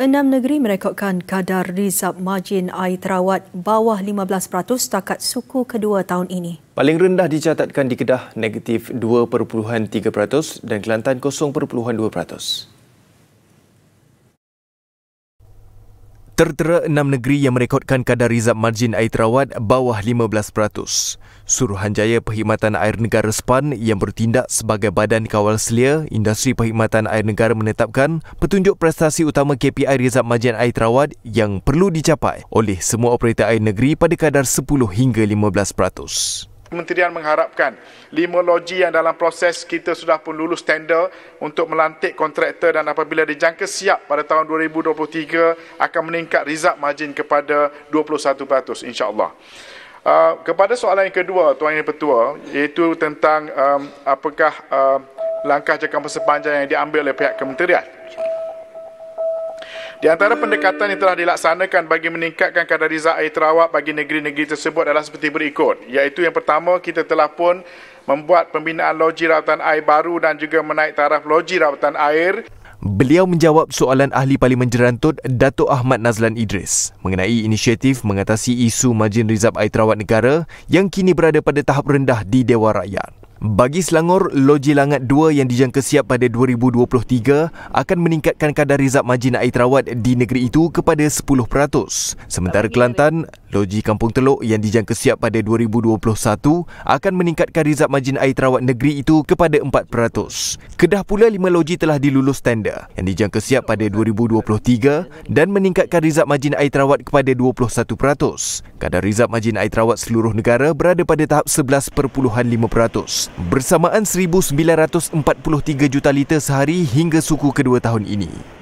Enam negeri merekodkan kadar rizab majin air terawat bawah 15% takat suku kedua tahun ini. Paling rendah dicatatkan di Kedah negatif 2.3% dan Kelantan 0.2%. tertera enam negeri yang merekodkan kadar rizab margin air terawat bawah 15%. Suruhanjaya Perkhidmatan Air Negara SPAN yang bertindak sebagai badan kawal selia, industri perkhidmatan air negara menetapkan petunjuk prestasi utama KPI rizab margin air terawat yang perlu dicapai oleh semua operator air negeri pada kadar 10 hingga 15% kementerian mengharapkan lima loji yang dalam proses kita sudah pun lulus tender untuk melantik kontraktor dan apabila dijangka siap pada tahun 2023 akan meningkat result margin kepada 21% insyaAllah. Uh, kepada soalan yang kedua Tuan Yang pertua, iaitu tentang um, apakah uh, langkah jangka masa panjang yang diambil oleh pihak kementerian. Di antara pendekatan yang telah dilaksanakan bagi meningkatkan kadar rizal air terawak bagi negeri-negeri tersebut adalah seperti berikut. Iaitu yang pertama, kita telah pun membuat pembinaan loji rawatan air baru dan juga menaik taraf loji rawatan air. Beliau menjawab soalan Ahli Parlimen Jerantut, Dato' Ahmad Nazlan Idris mengenai inisiatif mengatasi isu majin rizab air terawak negara yang kini berada pada tahap rendah di Dewan Rakyat. Bagi Selangor, loji langat 2 yang dijangka siap pada 2023 akan meningkatkan kadar rizab majin air terawat di negeri itu kepada 10%. Sementara Kelantan, loji Kampung Teluk yang dijangka siap pada 2021 akan meningkatkan rizab majin air terawat negeri itu kepada 4%. Kedah pula 5 loji telah dilulus tender yang dijangka siap pada 2023 dan meningkatkan rizab majin air terawat kepada 21%. Kadar rizab majin air terawat seluruh negara berada pada tahap 11.5% bersamaan 1,943 juta liter sehari hingga suku kedua tahun ini.